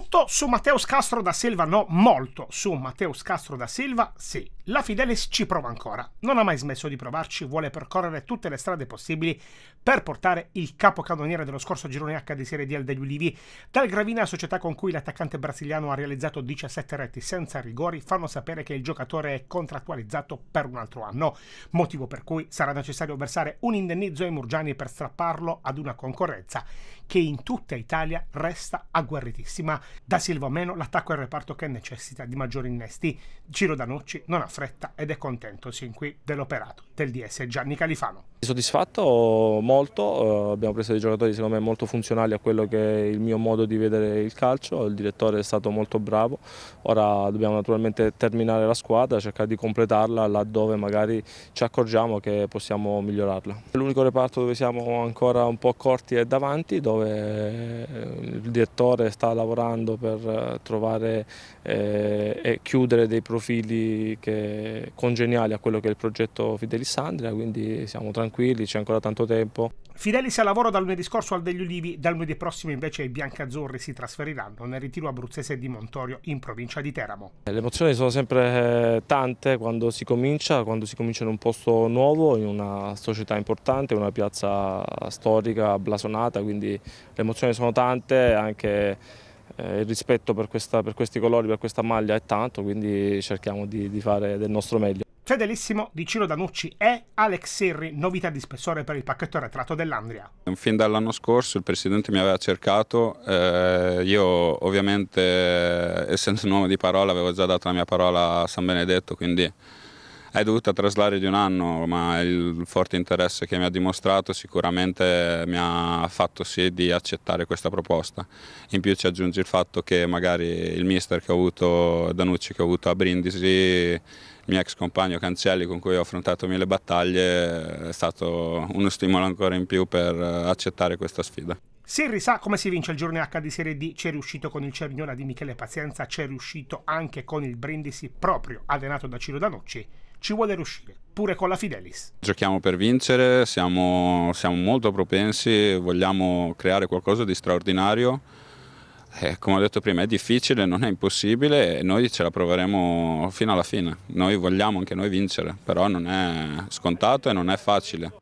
tutto su Matteo Castro da Silva no, molto su Matteo Castro da Silva sì. La Fidelis ci prova ancora, non ha mai smesso di provarci, vuole percorrere tutte le strade possibili per portare il capocannoniere dello scorso girone H di Serie D al degli Ulivi dal Gravina, società con cui l'attaccante brasiliano ha realizzato 17 reti senza rigori, fanno sapere che il giocatore è contrattualizzato per un altro anno, motivo per cui sarà necessario versare un indennizzo ai Murgiani per strapparlo ad una concorrenza che in tutta Italia resta agguerritissima. Da Silva meno l'attacco è il reparto che necessita di maggiori innesti. Ciro Danucci non ha fretta ed è contento sin qui dell'operato del DS Gianni Califano. Soddisfatto molto, eh, abbiamo preso dei giocatori secondo me molto funzionali a quello che è il mio modo di vedere il calcio, il direttore è stato molto bravo, ora dobbiamo naturalmente terminare la squadra, cercare di completarla laddove magari ci accorgiamo che possiamo migliorarla. L'unico reparto dove siamo ancora un po' corti è davanti, dove eh, il direttore sta lavorando per eh, trovare e chiudere dei profili congeniali a quello che è il progetto Fidelis Andria, quindi siamo tranquilli tranquilli, c'è ancora tanto tempo. Fidelis al lavoro dal lunedì scorso al degli Ulivi, dal lunedì prossimo invece i biancazzurri si trasferiranno nel ritiro abruzzese di Montorio in provincia di Teramo. Eh, le emozioni sono sempre eh, tante quando si comincia, quando si comincia in un posto nuovo, in una società importante, una piazza storica, blasonata, quindi le emozioni sono tante, anche eh, il rispetto per, questa, per questi colori, per questa maglia è tanto, quindi cerchiamo di, di fare del nostro meglio. Fedelissimo di Ciro Danucci e Alex Sirri, novità di spessore per il pacchetto arretrato dell'Andria. Fin dall'anno scorso il Presidente mi aveva cercato, eh, io ovviamente eh, essendo un uomo di parola avevo già dato la mia parola a San Benedetto, quindi è dovuta traslare di un anno, ma il forte interesse che mi ha dimostrato sicuramente mi ha fatto sì di accettare questa proposta. In più ci aggiunge il fatto che magari il mister che ho avuto, Danucci che ho avuto a Brindisi, il mio ex compagno Cancelli con cui ho affrontato mille battaglie è stato uno stimolo ancora in più per accettare questa sfida. Sirri sa come si vince il giorno H di Serie D, c'è riuscito con il Cervignola di Michele Pazienza, c'è riuscito anche con il Brindisi proprio allenato da Ciro Danocci, ci vuole riuscire, pure con la Fidelis. Giochiamo per vincere, siamo, siamo molto propensi, vogliamo creare qualcosa di straordinario. Eh, come ho detto prima, è difficile, non è impossibile e noi ce la proveremo fino alla fine. Noi vogliamo anche noi vincere, però non è scontato e non è facile.